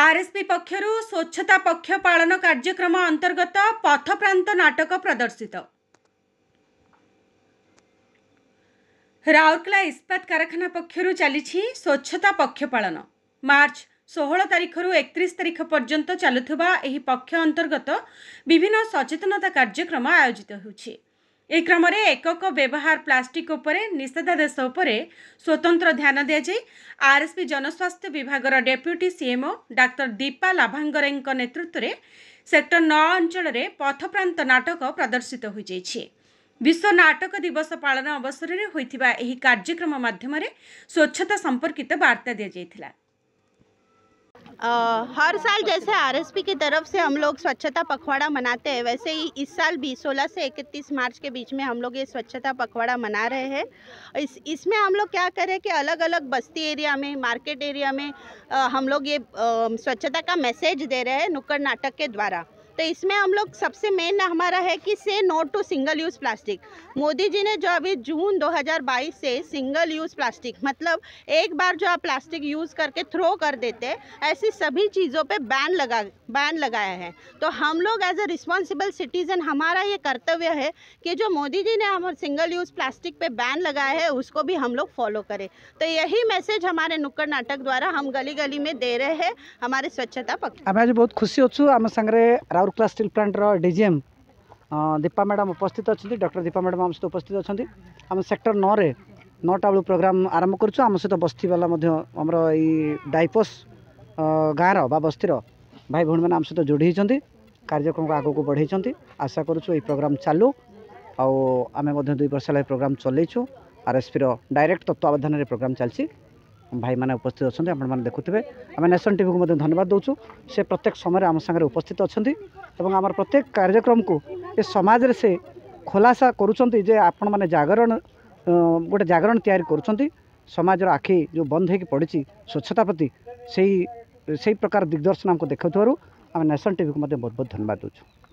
RSP ପକ୍ଷରୁ ସ୍ୱଚ୍ଛତା ପକ୍ଷ ପାଳନ କାର୍ଯ୍ୟକ୍ରମ ଅନ୍ତର୍ଗତ ପଥପ୍ରାନ୍ତ ନାଟକ ପ୍ରଦର୍ଶିତ ରାଉରକେଲା ଇସ୍ପାତ କାରଖାନା ପକ୍ଷରୁ ଚାଲିଛି ସ୍ୱଚ୍ଛତା ପକ୍ଷ ପାଳନ ମାର୍ଚ୍ଚ ଷୋହଳ ତାରିଖରୁ ଏକତିରିଶ ତାରିଖ ପର୍ଯ୍ୟନ୍ତ ଚାଲୁଥିବା ଏହି ପକ୍ଷ ଅନ୍ତର୍ଗତ ବିଭିନ୍ନ ସଚେତନତା କାର୍ଯ୍ୟକ୍ରମ ଆୟୋଜିତ ହେଉଛି ଏହି କ୍ରମରେ ଏକକ ବ୍ୟବହାର ପ୍ଲାଷ୍ଟିକ୍ ଉପରେ ନିଷେଧାଦେଶ ଉପରେ ସ୍ୱତନ୍ତ୍ର ଧ୍ୟାନ ଦିଆଯାଇ ଆର୍ଏସ୍ପି ଜନସ୍ୱାସ୍ଥ୍ୟ ବିଭାଗର ଡେପୁଟି ସିଏମ୍ଓ ଡାକ୍ତର ଦୀପା ଲାଭାଙ୍ଗରେଙ୍କ ନେତୃତ୍ୱରେ ସେକ୍ଟର ନଅ ଅଞ୍ଚଳରେ ପଥପ୍ରାନ୍ତ ନାଟକ ପ୍ରଦର୍ଶିତ ହୋଇଯାଇଛି ବିଶ୍ୱ ନାଟକ ଦିବସ ପାଳନ ଅବସରରେ ହୋଇଥିବା ଏହି କାର୍ଯ୍ୟକ୍ରମ ମାଧ୍ୟମରେ ସ୍ୱଚ୍ଛତା ସମ୍ପର୍କିତ ବାର୍ତ୍ତା ଦିଆଯାଇଥିଲା आ, हर साल जैसे आरएसपी की तरफ से हम लोग स्वच्छता पखवाड़ा मनाते हैं वैसे ही इस साल भी 16 से 31 मार्च के बीच में हम लोग ये स्वच्छता पखवाड़ा मना रहे हैं इस इसमें हम लोग क्या करें कि अलग अलग बस्ती एरिया में मार्केट एरिया में आ, हम लोग ये आ, स्वच्छता का मैसेज दे रहे हैं नुक्कड़ नाटक के द्वारा तो इसमें हम लोग सबसे मेन हमारा है कि say no to single use plastic Modi ji ने जो अभी जून 2022 से सिंगल यूज़ प्लास्टिक मतलब एक बार जो आप प्लास्टिक यूज़ करके थ्रो कर देते ऐसी सभी चीज़ों पे बैन लगा बैन लगाया है तो हम लोग एज अ रिस्पॉन्सिबल सिटीज़न हमारा ये कर्तव्य है कि जो मोदी जी ने हम सिंगल यूज़ प्लास्टिक पे बैन लगाया है उसको भी हम लोग फॉलो करें तो यही मैसेज हमारे नुक्कड़ नाटक द्वारा हम गली गली में दे रहे हैं हमारे स्वच्छता पक्ष हमें बहुत खुशी अच्छु आम संग्रह ରାଉରକେଲା ଷ୍ଟିଲ୍ ପ୍ଲାଣ୍ଟର ଡିଜିଏମ୍ ଦୀପା ମ୍ୟାଡ଼ାମ୍ ଉପସ୍ଥିତ ଅଛନ୍ତି ଡକ୍ଟର ଦୀପା ମ୍ୟାଡ଼ାମ୍ ଆମ ସହିତ ଉପସ୍ଥିତ ଅଛନ୍ତି ଆମେ ସେକ୍ଟର ନଅରେ ନଅଟା ବେଳୁ ପ୍ରୋଗ୍ରାମ୍ ଆରମ୍ଭ କରୁଛୁ ଆମ ସହିତ ବସ୍ତିବାଲା ମଧ୍ୟ ଆମର ଏଇ ଡାଇପୋସ୍ ଗାଁର ବା ବସ୍ତିର ଭାଇ ଭଉଣୀମାନେ ଆମ ସହିତ ଯୋଡ଼ି ହୋଇଛନ୍ତି କାର୍ଯ୍ୟକ୍ରମକୁ ଆଗକୁ ବଢ଼େଇଛନ୍ତି ଆଶା କରୁଛୁ ଏଇ ପ୍ରୋଗ୍ରାମ୍ ଚାଲୁ ଆଉ ଆମେ ମଧ୍ୟ ଦୁଇ ବର୍ଷ ହେଲା ଏ ପ୍ରୋଗ୍ରାମ୍ ଚଲେଇଛୁ ଆର୍ଏସ୍ପିର ଡାଇରେକ୍ଟ ତତ୍ତ୍ୱାବଧାନରେ ପ୍ରୋଗ୍ରାମ୍ ଚାଲିଛି भाई मैंने उस्थित अच्छा आपण मैंने आम नेशन टी को धन्यवाद दूचु से प्रत्येक समय आम सागर उपस्थित अच्छा आम प्रत्येक कार्यक्रम को ये समाज में से खुलासा करुँचे आपण मैंने जगरण गोटे जगरण या कर समाज आखि जो बंद होड़ी स्वच्छता प्रति से प्रकार दिग्दर्शन आमको देखा थवर आम नेशन टी को बहुत बहुत धन्यवाद दूचु